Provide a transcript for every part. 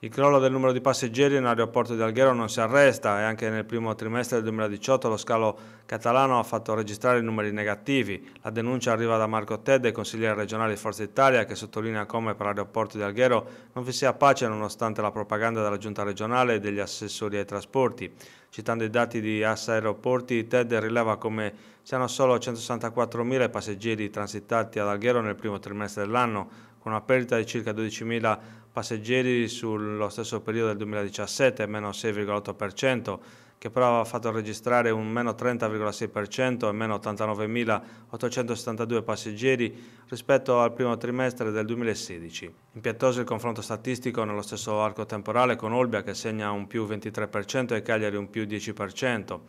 Il crollo del numero di passeggeri in aeroporto di Alghero non si arresta e anche nel primo trimestre del 2018 lo scalo catalano ha fatto registrare numeri negativi. La denuncia arriva da Marco Tedde, consigliere regionale di Forza Italia, che sottolinea come per l'aeroporto di Alghero non vi sia pace nonostante la propaganda della giunta regionale e degli assessori ai trasporti. Citando i dati di Assa Aeroporti, Tedde rileva come siano solo 164.000 passeggeri transitati ad Alghero nel primo trimestre dell'anno, con una perdita di circa 12.000 passeggeri sullo stesso periodo del 2017, meno 6,8%, che però ha fatto registrare un meno 30,6% e meno 89.872 passeggeri rispetto al primo trimestre del 2016. Impietoso il confronto statistico nello stesso arco temporale con Olbia che segna un più 23% e Cagliari un più 10%.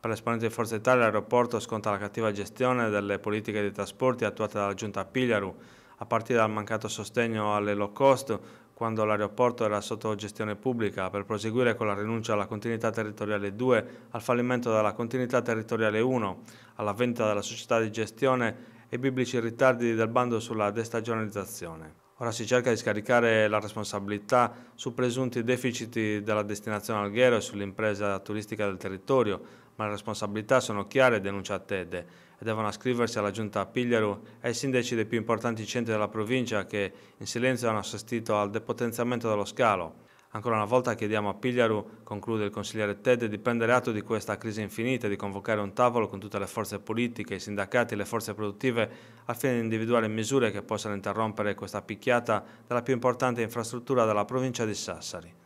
Per l'esponente di Forza Italia l'aeroporto sconta la cattiva gestione delle politiche dei trasporti attuate dalla Giunta Pigliaru, a partire dal mancato sostegno alle low cost, quando l'aeroporto era sotto gestione pubblica, per proseguire con la rinuncia alla continuità territoriale 2, al fallimento della continuità territoriale 1, alla vendita della società di gestione e biblici ritardi del bando sulla destagionalizzazione. Ora si cerca di scaricare la responsabilità su presunti deficit della destinazione alghero e sull'impresa turistica del territorio, ma le responsabilità sono chiare, denuncia Tede, e devono ascriversi alla giunta a Pigliaru ai sindaci dei più importanti centri della provincia che in silenzio hanno assistito al depotenziamento dello scalo. Ancora una volta chiediamo a Pigliaru, conclude il consigliere Ted, di prendere atto di questa crisi infinita e di convocare un tavolo con tutte le forze politiche, i sindacati e le forze produttive al fine di individuare misure che possano interrompere questa picchiata della più importante infrastruttura della provincia di Sassari.